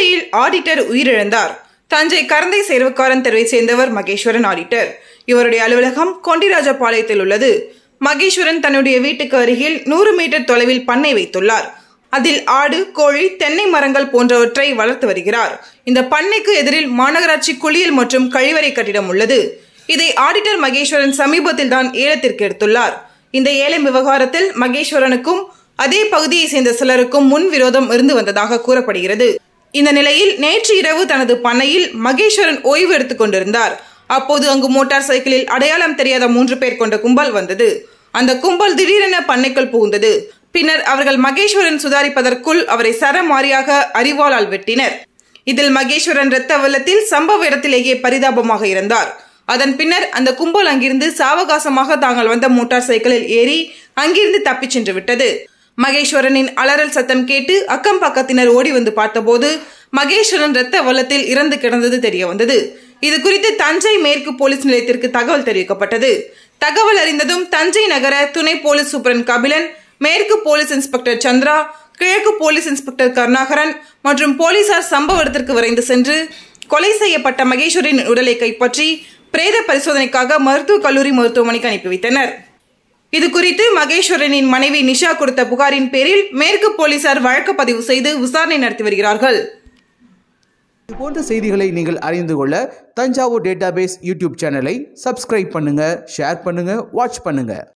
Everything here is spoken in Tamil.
தஞ்சையில் ஆடிட்டர் உயிரிழந்தார் தஞ்சை கரந்தை சேர்வக்காரன் தெருவை சேர்ந்தவர் மகேஸ்வரன் ஆடிட்டர் இவருடைய அலுவலகம் கொண்டிராஜபாளையத்தில் உள்ளது மகேஸ்வரன் தன்னுடைய வீட்டுக்கு அருகில் நூறு மீட்டர் தொலைவில் பண்ணை வைத்துள்ளார் அதில் ஆடு கோழி தென்னை மரங்கள் போன்றவற்றை வளர்த்து வருகிறார் இந்த பண்ணைக்கு எதிரில் மாநகராட்சி குளியல் மற்றும் கழிவறை கட்டிடம் உள்ளது இதை ஆடிட்டர் மகேஸ்வரன் சமீபத்தில் தான் ஏலத்திற்கு எடுத்துள்ளார் இந்த ஏலம் விவகாரத்தில் மகேஸ்வரனுக்கும் அதே பகுதியை சேர்ந்த சிலருக்கும் முன் விரோதம் இருந்து வந்ததாக கூறப்படுகிறது இந்த நிலையில் நேற்று இரவு தனது பண்ணையில் மகேஸ்வரன் ஓய்வு எடுத்துக் கொண்டிருந்தார் அப்போது அங்கு மோட்டார் சைக்கிளில் அடையாளம் தெரியாத மூன்று பேர் கொண்ட கும்பல் வந்தது அந்த கும்பல் திடீரென பண்ணைக்குள் புகுந்தது பின்னர் அவர்கள் மகேஸ்வரன் சுதாரிப்பதற்குள் அவரை சரமாரியாக அறிவாளால் வெட்டினர் இதில் மகேஸ்வரன் இரத்த வெள்ளத்தில் சம்பவ இடத்திலேயே பரிதாபமாக இருந்தார் அதன் பின்னர் அந்த கும்பல் அங்கிருந்து சாவகாசமாக தாங்கள் வந்த மோட்டார் சைக்கிளில் ஏறி அங்கிருந்து தப்பிச் சென்று விட்டது மகேஸ்வரனின் அலறல் சத்தம் கேட்டு அக்கம் பக்கத்தினர் ஓடி வந்து பார்த்தபோது மகேஸ்வரன் இரத்த வல்லத்தில் இறந்து கிடந்தது தெரிய வந்தது இது குறித்து தஞ்சை மேற்கு போலீஸ் நிலையத்திற்கு தகவல் தெரிவிக்கப்பட்டது தகவல் அறிந்ததும் தஞ்சை நகர துணை போலீஸ் சூப்பரன் கபிலன் மேற்கு போலீஸ் இன்ஸ்பெக்டர் சந்திரா கிழக்கு போலீஸ் இன்ஸ்பெக்டர் கருணாகரன் மற்றும் போலீசார் சம்பவ இடத்திற்கு விரைந்து சென்று கொலை செய்யப்பட்ட மகேஸ்வரின் உடலை கைப்பற்றி பிரேத பரிசோதனைக்காக மருத்துவக் கல்லூரி மருத்துவமனைக்கு அனுப்பி வைத்தனர் இது குறித்து மகேஸ்வரனின் மனைவி நிஷா கொடுத்த புகாரின் பேரில் மேற்கு போலீசார் வழக்கு பதிவு செய்து விசாரணை நடத்தி வருகிறார்கள் இது போன்ற செய்திகளை நீங்கள் அறிந்து கொள்ள தஞ்சாவூர் டேட்டாபேஸ் யூடியூப் சேனலை சப்ஸ்கிரைப் பண்ணுங்க ஷேர் பண்ணுங்க வாட்ச் பண்ணுங்க